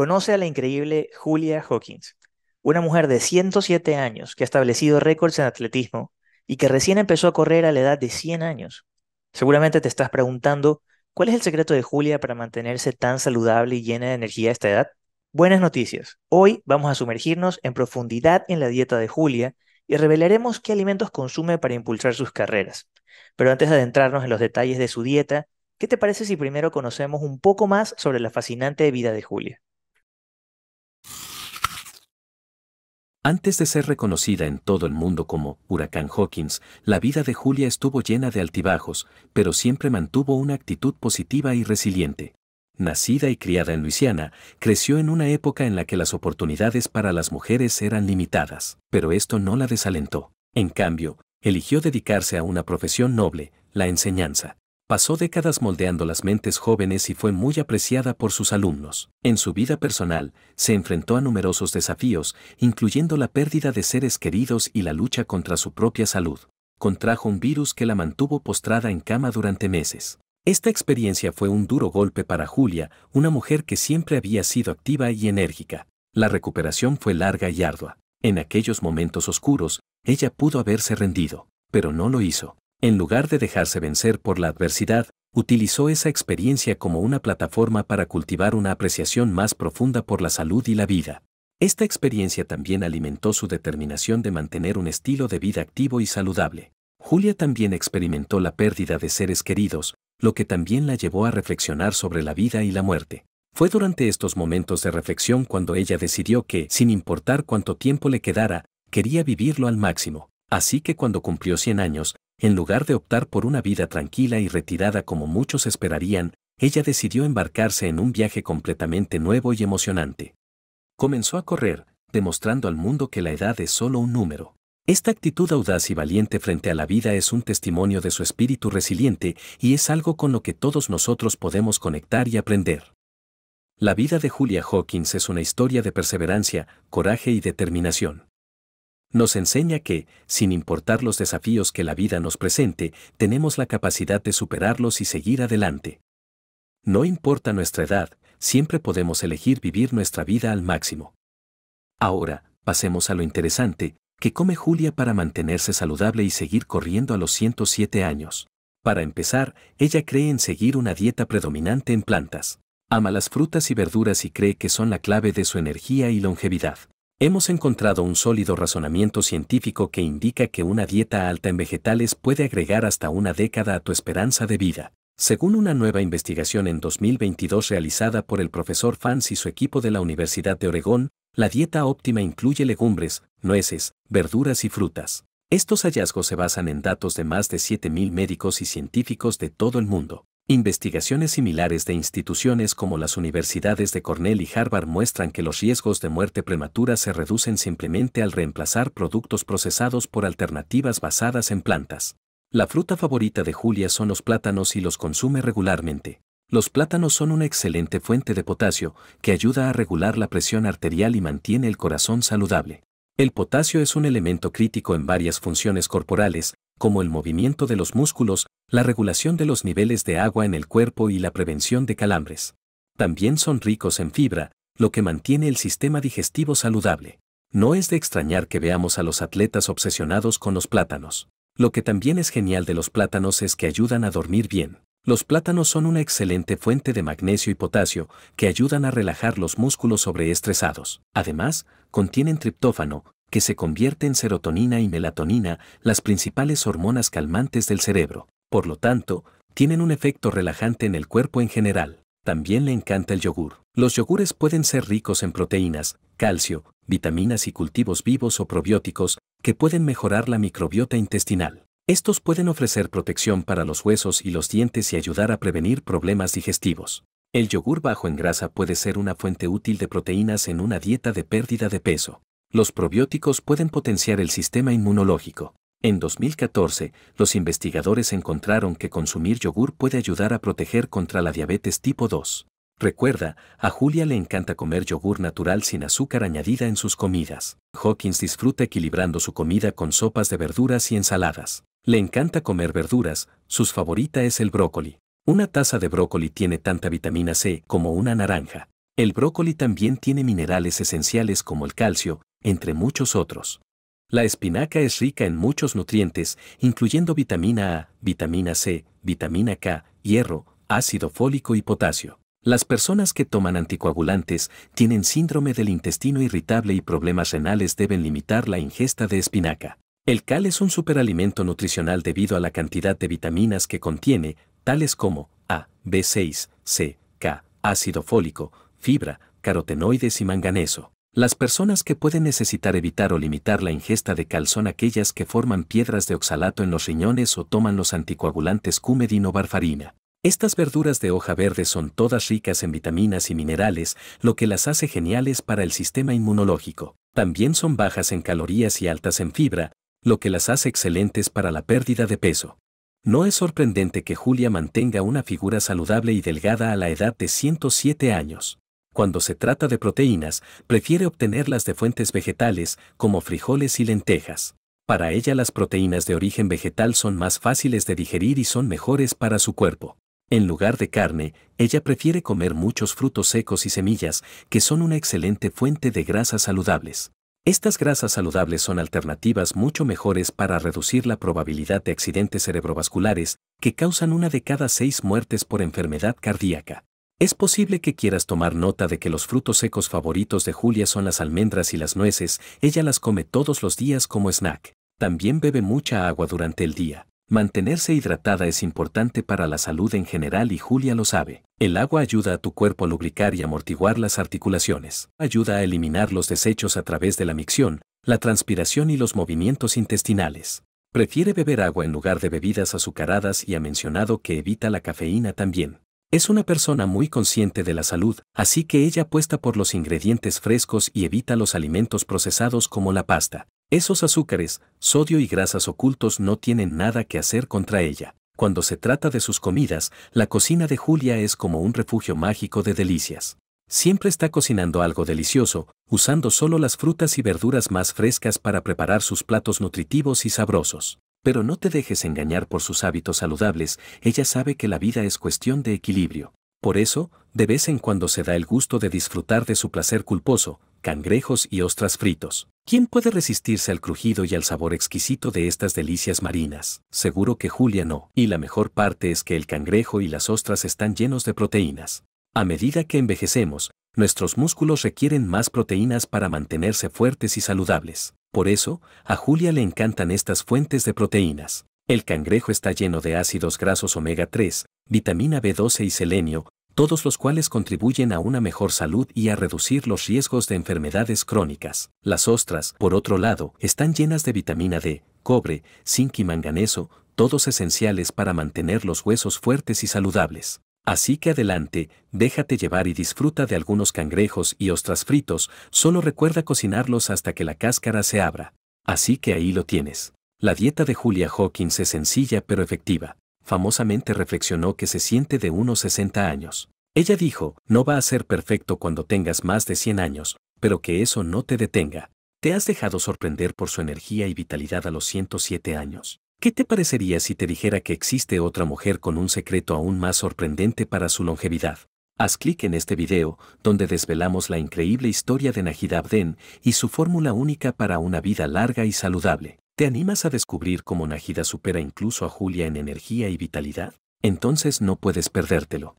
conoce a la increíble Julia Hawkins, una mujer de 107 años que ha establecido récords en atletismo y que recién empezó a correr a la edad de 100 años. Seguramente te estás preguntando, ¿cuál es el secreto de Julia para mantenerse tan saludable y llena de energía a esta edad? Buenas noticias. Hoy vamos a sumergirnos en profundidad en la dieta de Julia y revelaremos qué alimentos consume para impulsar sus carreras. Pero antes de adentrarnos en los detalles de su dieta, ¿qué te parece si primero conocemos un poco más sobre la fascinante vida de Julia? Antes de ser reconocida en todo el mundo como Huracán Hawkins, la vida de Julia estuvo llena de altibajos, pero siempre mantuvo una actitud positiva y resiliente. Nacida y criada en Luisiana, creció en una época en la que las oportunidades para las mujeres eran limitadas, pero esto no la desalentó. En cambio, eligió dedicarse a una profesión noble, la enseñanza. Pasó décadas moldeando las mentes jóvenes y fue muy apreciada por sus alumnos. En su vida personal, se enfrentó a numerosos desafíos, incluyendo la pérdida de seres queridos y la lucha contra su propia salud. Contrajo un virus que la mantuvo postrada en cama durante meses. Esta experiencia fue un duro golpe para Julia, una mujer que siempre había sido activa y enérgica. La recuperación fue larga y ardua. En aquellos momentos oscuros, ella pudo haberse rendido, pero no lo hizo en lugar de dejarse vencer por la adversidad, utilizó esa experiencia como una plataforma para cultivar una apreciación más profunda por la salud y la vida. Esta experiencia también alimentó su determinación de mantener un estilo de vida activo y saludable. Julia también experimentó la pérdida de seres queridos, lo que también la llevó a reflexionar sobre la vida y la muerte. Fue durante estos momentos de reflexión cuando ella decidió que, sin importar cuánto tiempo le quedara, quería vivirlo al máximo. Así que cuando cumplió 100 años, en lugar de optar por una vida tranquila y retirada como muchos esperarían, ella decidió embarcarse en un viaje completamente nuevo y emocionante. Comenzó a correr, demostrando al mundo que la edad es solo un número. Esta actitud audaz y valiente frente a la vida es un testimonio de su espíritu resiliente y es algo con lo que todos nosotros podemos conectar y aprender. La vida de Julia Hawkins es una historia de perseverancia, coraje y determinación nos enseña que, sin importar los desafíos que la vida nos presente, tenemos la capacidad de superarlos y seguir adelante. No importa nuestra edad, siempre podemos elegir vivir nuestra vida al máximo. Ahora, pasemos a lo interesante, que come Julia para mantenerse saludable y seguir corriendo a los 107 años. Para empezar, ella cree en seguir una dieta predominante en plantas. Ama las frutas y verduras y cree que son la clave de su energía y longevidad. Hemos encontrado un sólido razonamiento científico que indica que una dieta alta en vegetales puede agregar hasta una década a tu esperanza de vida, según una nueva investigación en 2022 realizada por el profesor Fans y su equipo de la Universidad de Oregón, la dieta óptima incluye legumbres, nueces, verduras y frutas. Estos hallazgos se basan en datos de más de 7.000 médicos y científicos de todo el mundo. Investigaciones similares de instituciones como las universidades de Cornell y Harvard muestran que los riesgos de muerte prematura se reducen simplemente al reemplazar productos procesados por alternativas basadas en plantas. La fruta favorita de Julia son los plátanos y los consume regularmente. Los plátanos son una excelente fuente de potasio que ayuda a regular la presión arterial y mantiene el corazón saludable. El potasio es un elemento crítico en varias funciones corporales, como el movimiento de los músculos, la regulación de los niveles de agua en el cuerpo y la prevención de calambres. También son ricos en fibra, lo que mantiene el sistema digestivo saludable. No es de extrañar que veamos a los atletas obsesionados con los plátanos. Lo que también es genial de los plátanos es que ayudan a dormir bien. Los plátanos son una excelente fuente de magnesio y potasio que ayudan a relajar los músculos sobreestresados. Además, contienen triptófano, que se convierte en serotonina y melatonina, las principales hormonas calmantes del cerebro. Por lo tanto, tienen un efecto relajante en el cuerpo en general. También le encanta el yogur. Los yogures pueden ser ricos en proteínas, calcio, vitaminas y cultivos vivos o probióticos que pueden mejorar la microbiota intestinal. Estos pueden ofrecer protección para los huesos y los dientes y ayudar a prevenir problemas digestivos. El yogur bajo en grasa puede ser una fuente útil de proteínas en una dieta de pérdida de peso. Los probióticos pueden potenciar el sistema inmunológico. En 2014, los investigadores encontraron que consumir yogur puede ayudar a proteger contra la diabetes tipo 2. Recuerda, a Julia le encanta comer yogur natural sin azúcar añadida en sus comidas. Hawkins disfruta equilibrando su comida con sopas de verduras y ensaladas. Le encanta comer verduras, sus favorita es el brócoli. Una taza de brócoli tiene tanta vitamina C como una naranja. El brócoli también tiene minerales esenciales como el calcio, entre muchos otros. La espinaca es rica en muchos nutrientes, incluyendo vitamina A, vitamina C, vitamina K, hierro, ácido fólico y potasio. Las personas que toman anticoagulantes tienen síndrome del intestino irritable y problemas renales deben limitar la ingesta de espinaca. El cal es un superalimento nutricional debido a la cantidad de vitaminas que contiene, tales como A, B6, C, K, ácido fólico, fibra, carotenoides y manganeso. Las personas que pueden necesitar evitar o limitar la ingesta de cal son aquellas que forman piedras de oxalato en los riñones o toman los anticoagulantes cumedin o barfarina. Estas verduras de hoja verde son todas ricas en vitaminas y minerales, lo que las hace geniales para el sistema inmunológico. También son bajas en calorías y altas en fibra, lo que las hace excelentes para la pérdida de peso. No es sorprendente que Julia mantenga una figura saludable y delgada a la edad de 107 años. Cuando se trata de proteínas, prefiere obtenerlas de fuentes vegetales, como frijoles y lentejas. Para ella las proteínas de origen vegetal son más fáciles de digerir y son mejores para su cuerpo. En lugar de carne, ella prefiere comer muchos frutos secos y semillas, que son una excelente fuente de grasas saludables. Estas grasas saludables son alternativas mucho mejores para reducir la probabilidad de accidentes cerebrovasculares, que causan una de cada seis muertes por enfermedad cardíaca. Es posible que quieras tomar nota de que los frutos secos favoritos de Julia son las almendras y las nueces, ella las come todos los días como snack. También bebe mucha agua durante el día. Mantenerse hidratada es importante para la salud en general y Julia lo sabe. El agua ayuda a tu cuerpo a lubricar y amortiguar las articulaciones. Ayuda a eliminar los desechos a través de la micción, la transpiración y los movimientos intestinales. Prefiere beber agua en lugar de bebidas azucaradas y ha mencionado que evita la cafeína también. Es una persona muy consciente de la salud, así que ella apuesta por los ingredientes frescos y evita los alimentos procesados como la pasta. Esos azúcares, sodio y grasas ocultos no tienen nada que hacer contra ella. Cuando se trata de sus comidas, la cocina de Julia es como un refugio mágico de delicias. Siempre está cocinando algo delicioso, usando solo las frutas y verduras más frescas para preparar sus platos nutritivos y sabrosos. Pero no te dejes engañar por sus hábitos saludables, ella sabe que la vida es cuestión de equilibrio. Por eso, de vez en cuando se da el gusto de disfrutar de su placer culposo, cangrejos y ostras fritos. ¿Quién puede resistirse al crujido y al sabor exquisito de estas delicias marinas? Seguro que Julia no. Y la mejor parte es que el cangrejo y las ostras están llenos de proteínas. A medida que envejecemos, nuestros músculos requieren más proteínas para mantenerse fuertes y saludables. Por eso, a Julia le encantan estas fuentes de proteínas. El cangrejo está lleno de ácidos grasos omega 3, vitamina B12 y selenio, todos los cuales contribuyen a una mejor salud y a reducir los riesgos de enfermedades crónicas. Las ostras, por otro lado, están llenas de vitamina D, cobre, zinc y manganeso, todos esenciales para mantener los huesos fuertes y saludables. Así que adelante, déjate llevar y disfruta de algunos cangrejos y ostras fritos, solo recuerda cocinarlos hasta que la cáscara se abra. Así que ahí lo tienes. La dieta de Julia Hawkins es sencilla pero efectiva. Famosamente reflexionó que se siente de unos 60 años. Ella dijo, no va a ser perfecto cuando tengas más de 100 años, pero que eso no te detenga. Te has dejado sorprender por su energía y vitalidad a los 107 años. ¿Qué te parecería si te dijera que existe otra mujer con un secreto aún más sorprendente para su longevidad? Haz clic en este video, donde desvelamos la increíble historia de Najida Abden y su fórmula única para una vida larga y saludable. ¿Te animas a descubrir cómo Najida supera incluso a Julia en energía y vitalidad? Entonces no puedes perdértelo.